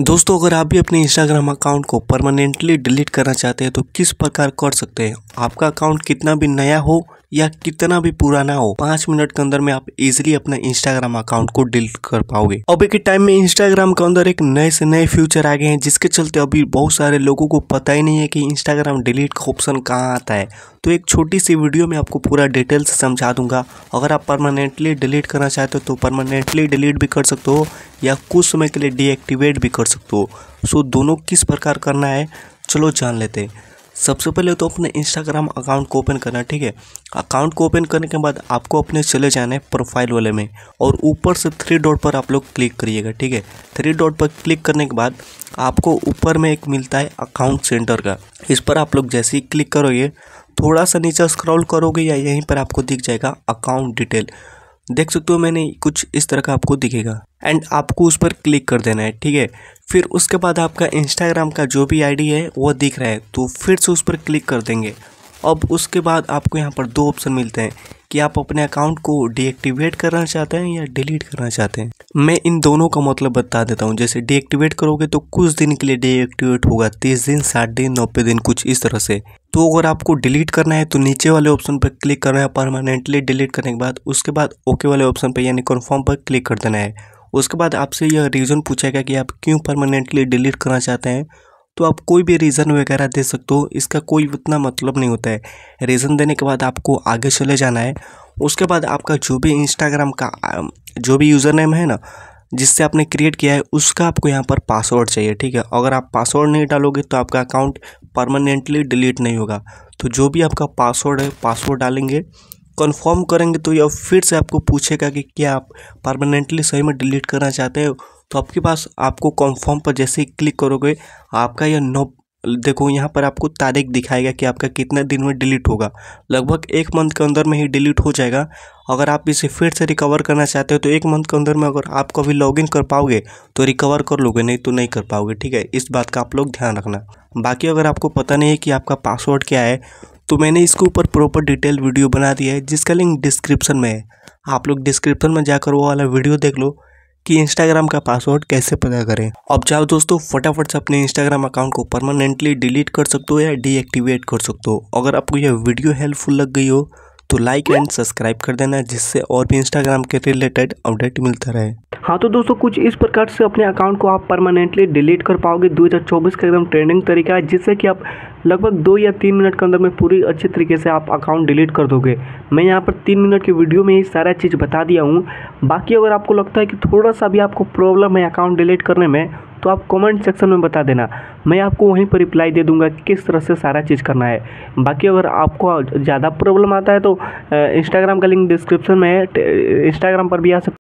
दोस्तों अगर आप भी अपने इंस्टाग्राम अकाउंट को परमानेंटली डिलीट करना चाहते हैं तो किस प्रकार कर सकते हैं आपका अकाउंट कितना भी नया हो या कितना भी पुराना हो पांच मिनट के अंदर में आप इजिली अपना इंस्टाग्राम अकाउंट को डिलीट कर पाओगे अभी के टाइम में इंस्टाग्राम के अंदर एक नए से नए फ्यूचर आ गए हैं जिसके चलते अभी बहुत सारे लोगों को पता ही नहीं है कि इंस्टाग्राम डिलीट का ऑप्शन कहाँ आता है तो एक छोटी सी वीडियो में आपको पूरा डिटेल से समझा दूंगा अगर आप परमानेंटली डिलीट करना चाहते हो तो परमानेंटली डिलीट भी कर सकते हो या कुछ समय के लिए डीएक्टिवेट भी कर सकते हो सो दोनों किस प्रकार करना है चलो जान लेते हैं सबसे पहले तो अपने इंस्टाग्राम अकाउंट को ओपन करना है ठीक है अकाउंट को ओपन करने के बाद आपको अपने चले जाना है प्रोफाइल वाले में और ऊपर से थ्री डॉट पर आप लोग क्लिक करिएगा ठीक है थ्री डॉट पर क्लिक करने के बाद आपको ऊपर में एक मिलता है अकाउंट सेंटर का इस पर आप लोग जैसे ही क्लिक करोगे थोड़ा सा नीचे स्क्रॉल करोगे या यहीं पर आपको दिख जाएगा अकाउंट डिटेल देख सकते हो मैंने कुछ इस तरह का आपको दिखेगा एंड आपको उस पर क्लिक कर देना है ठीक है फिर उसके बाद आपका इंस्टाग्राम का जो भी आईडी है वो दिख रहा है तो फिर से उस पर क्लिक कर देंगे अब उसके बाद आपको यहाँ पर दो ऑप्शन मिलते हैं कि आप अपने अकाउंट को डीएक्टिवेट करना चाहते हैं या डिलीट करना चाहते हैं मैं इन दोनों का मतलब बता देता हूँ जैसे डीएक्टिवेट करोगे तो कुछ दिन के लिए डीएक्टिवेट होगा तीस दिन साठ दिन नब्बे दिन कुछ इस तरह से तो अगर आपको डिलीट करना है तो नीचे वाले ऑप्शन पर क्लिक करना है परमानेंटली डिलीट करने के बाद उसके बाद ओके वाले ऑप्शन पर यानी कन्फर्म पर क्लिक कर देना है उसके बाद आपसे यह रीज़न पूछेगा कि आप क्यों परमानेंटली डिलीट करना चाहते हैं तो आप कोई भी रीज़न वगैरह दे सकते हो इसका कोई उतना मतलब नहीं होता है रीज़न देने के बाद आपको आगे चले जाना है उसके बाद आपका जो भी इंस्टाग्राम का जो भी यूज़र नेम है ना जिससे आपने क्रिएट किया है उसका आपको यहाँ पर पासवर्ड चाहिए ठीक है अगर आप पासवर्ड नहीं डालोगे तो आपका अकाउंट परमानेंटली डिलीट नहीं होगा तो जो भी आपका पासवर्ड है पासवर्ड डालेंगे कन्फर्म करेंगे तो यह फिर से आपको पूछेगा कि क्या आप परमानेंटली सही में डिलीट करना चाहते हो तो आपके पास आपको कन्फर्म पर जैसे ही क्लिक करोगे आपका यह नो देखो यहाँ पर आपको तारीख दिखाएगा कि आपका कितने दिन में डिलीट होगा लगभग एक मंथ के अंदर में ही डिलीट हो जाएगा अगर आप इसे फिर से रिकवर करना चाहते हो तो एक मंथ के अंदर में अगर आप कभी लॉगिन कर पाओगे तो रिकवर कर लोगे नहीं तो नहीं कर पाओगे ठीक है इस बात का आप लोग ध्यान रखना बाकी अगर आपको पता नहीं है कि आपका पासवर्ड क्या है तो मैंने इसके ऊपर प्रॉपर डिटेल वीडियो बना दिया है जिसका लिंक डिस्क्रिप्शन में है आप लोग डिस्क्रिप्शन में जाकर वो वाला वीडियो देख लो कि इंस्टाग्राम का पासवर्ड कैसे पता करें अब जाओ दोस्तों फटाफट से अपने इंस्टाग्राम अकाउंट को परमानेंटली डिलीट कर सकते हो या डीएक्टिवेट कर सकते हो अगर आपको यह वीडियो हेल्पफुल लग गई हो तो लाइक एंड सब्सक्राइब कर देना जिससे और भी इंस्टाग्राम के रिलेटेड अपडेट मिलता रहे हाँ तो दोस्तों कुछ इस प्रकार से अपने अकाउंट को आप परमानेंटली डिलीट कर पाओगे 2024 का एकदम ट्रेंडिंग तरीका है जिससे कि आप लगभग दो या तीन मिनट के अंदर में पूरी अच्छे तरीके से आप अकाउंट डिलीट कर दोगे मैं यहाँ पर तीन मिनट के वीडियो में ही सारा चीज़ बता दिया हूँ बाकी अगर आपको लगता है कि थोड़ा सा भी आपको प्रॉब्लम है अकाउंट डिलीट करने में तो आप कमेंट सेक्शन में बता देना मैं आपको वहीं पर रिप्लाई दे दूंगा कि किस तरह से सारा चीज़ करना है बाकी अगर आपको ज़्यादा प्रॉब्लम आता है तो इंस्टाग्राम का लिंक डिस्क्रिप्शन में है इंस्टाग्राम पर भी आ सकते